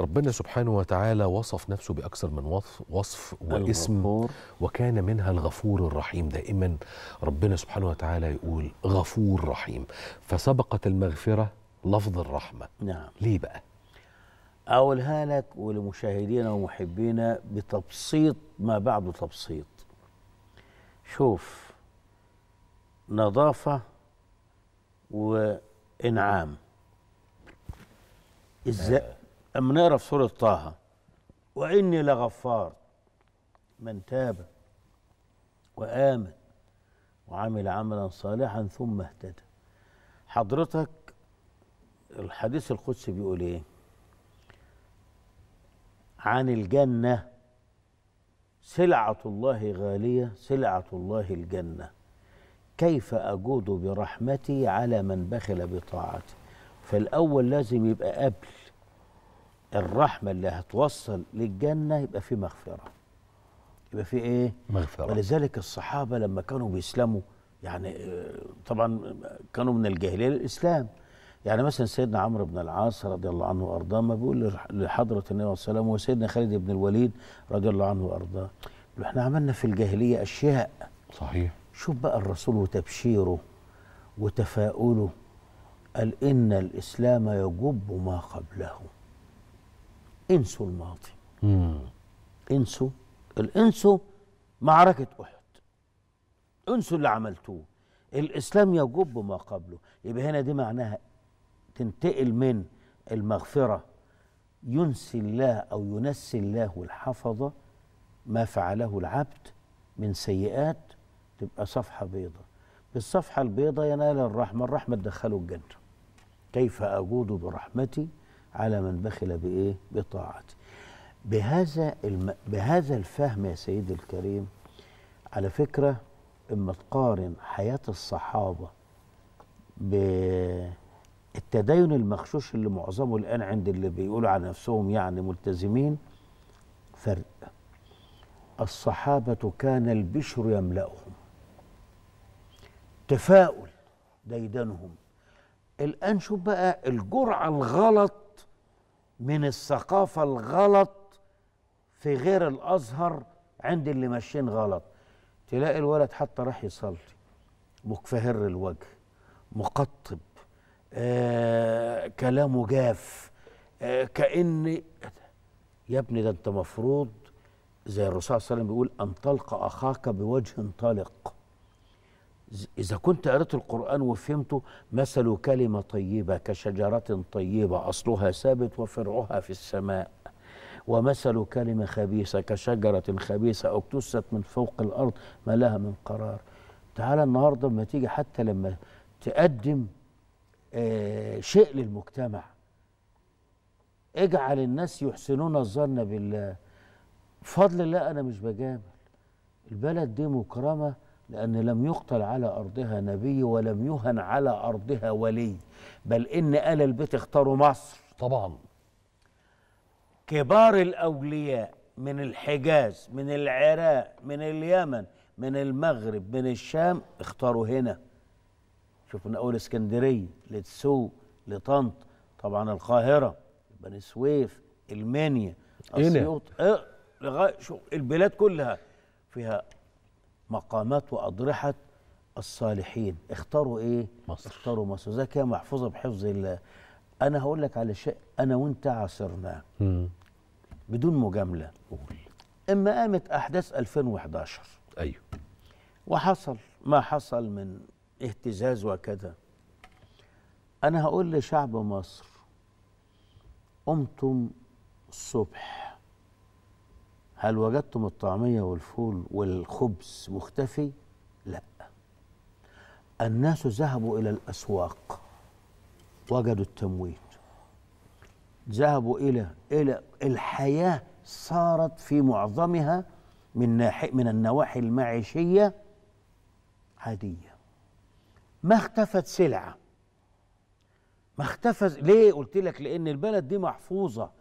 ربنا سبحانه وتعالى وصف نفسه بأكثر من وصف, وصف واسم الغفور. وكان منها الغفور الرحيم دائما ربنا سبحانه وتعالى يقول غفور رحيم فسبقت المغفرة لفظ الرحمة نعم ليه بقى؟ أقولها لك ولمشاهدينا ومحبينا بتبسيط ما بعده تبسيط شوف نظافة وإنعام ازاي آه. لما نقرا في سوره طه واني لغفار من تاب وامن وعمل عملا صالحا ثم اهتدى حضرتك الحديث القدسي بيقول ايه عن الجنه سلعه الله غاليه سلعه الله الجنه كيف اجود برحمتي على من بخل بطاعتي فالاول لازم يبقى قبل الرحمه اللي هتوصل للجنه يبقى في مغفره يبقى في ايه مغفره ولذلك الصحابه لما كانوا بيسلموا يعني آه، طبعا كانوا من الجاهليه للاسلام يعني مثلا سيدنا عمرو بن العاص رضي الله عنه وارضاه ما بيقول لحضره النبي صلى الله عليه وسلم وسيدنا خالد بن الوليد رضي الله عنه وارضاه احنا عملنا في الجاهليه اشياء صحيح شوف بقى الرسول وتبشيره وتفاؤله قال ان الاسلام يجب ما قبله انسوا الماضي مم. انسوا الانسوا معركة أحد انسوا اللي عملتوه الإسلام يجب ما قبله يبقى هنا دي معناها تنتقل من المغفرة ينسي الله أو ينسي الله الحفظة ما فعله العبد من سيئات تبقى صفحة بيضة بالصفحة البيضة ينال الرحمة الرحمة تدخله الجنة كيف أجود برحمتي على من بخل بايه بطاعتي بهذا الم... بهذا الفهم يا سيدي الكريم على فكره اما تقارن حياه الصحابه بالتدين المغشوش اللي معظمه الان عند اللي بيقولوا عن نفسهم يعني ملتزمين فرق الصحابه كان البشر يملاهم تفاؤل ديدنهم الان شوف بقى الجرعه الغلط من الثقافة الغلط في غير الأزهر عند اللي ماشيين غلط تلاقي الولد حتى راح يصلي مكفهر الوجه مقطب آه كلامه جاف آه كأن يا ابني ده انت مفروض زي الرسول صلى الله عليه وسلم بيقول أن تلقى أخاك بوجه طلق إذا كنت قرأت القرآن وفهمته مثل كلمة طيبة كشجرة طيبة أصلها ثابت وفرعها في السماء ومثل كلمة خبيثة كشجرة خبيثة اكتست من فوق الأرض ما لها من قرار تعالى النهاردة لما تيجي حتى لما تقدم آه شيء للمجتمع اجعل الناس يحسنون الظن بالله فضل الله أنا مش بجامل البلد دي مكرمة لأن لم يقتل على أرضها نبي ولم يهن على أرضها ولي بل إن آل البيت اختاروا مصر طبعا كبار الأولياء من الحجاز من العراق من اليمن من المغرب من الشام اختاروا هنا شوف أول اسكندرية لتسوق لطنط طبعا القاهرة بني سويف المنيا إيه أسيوط إيه؟ البلاد كلها فيها مقامات وأضرحة الصالحين اختاروا إيه؟ مصر اختاروا مصر زكاة محفوظة بحفظ الله أنا هقول لك على شيء أنا وأنت عاصرناه بدون مجاملة قول إما قامت أحداث 2011 أيوه وحصل ما حصل من اهتزاز وكذا أنا هقول لشعب مصر قمتم الصبح هل وجدتم الطعمية والفول والخبز مختفي؟ لا الناس ذهبوا إلى الأسواق وجدوا التمويت ذهبوا إلى إلى الحياة صارت في معظمها من ناحية من النواحي المعيشية عادية ما اختفت سلعة ما اختفت ليه قلت لك لأن البلد دي محفوظة